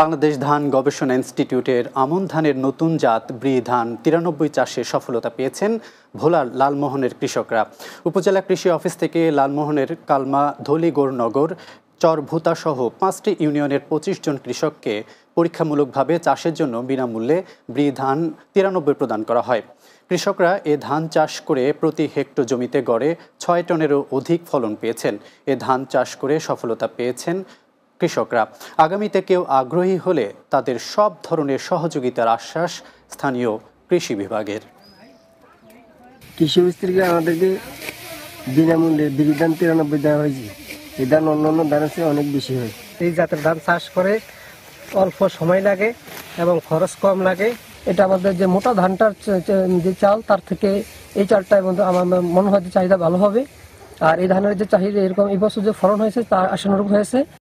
বাংলাদেশ ধান গবেষণা ইনস্টিটিউটের আমন ধানের নতুন জাত ব্রি ধান তিরানব্বই চাষে সফলতা পেয়েছেন ভোলার লালমোহনের কৃষকরা উপজেলা কৃষি অফিস থেকে লালমোহনের কালমা ধলিগোড়নগর চরভূতাসহ পাঁচটি ইউনিয়নের পঁচিশ জন কৃষককে পরীক্ষামূলকভাবে চাষের জন্য বিনামূল্যে ব্রি ধান তিরানব্বই প্রদান করা হয় কৃষকরা এ ধান চাষ করে প্রতি হেক্টর জমিতে গড়ে ছয় টনেরও অধিক ফলন পেয়েছেন এ ধান চাষ করে সফলতা পেয়েছেন কৃষকরা আগামীতে কেউ আগ্রহী হলে তাদের সব ধরনের সহযোগিতার আশ্বাস স্থানীয় কৃষি বিভাগের কৃষি মিস্ত্রিকে আমাদেরকে বিনামূল্যে বিড়ি দান তিরানব্বই দেওয়া হয়েছে এই দান অন্য অন্য দানের চেয়ে অনেক বেশি হয় এই জাতের ধান চাষ করে অল্প সময় লাগে এবং খরচ কম লাগে এটা আমাদের যে মোটা ধানটার যে চাল তার থেকে এই চালটা আমার মনে হয় যে চাহিদা ভালো হবে আর এই ধানের যে চাহিদা এরকম এবছর যে ফলন হয়েছে তার আশানুরূপ হয়েছে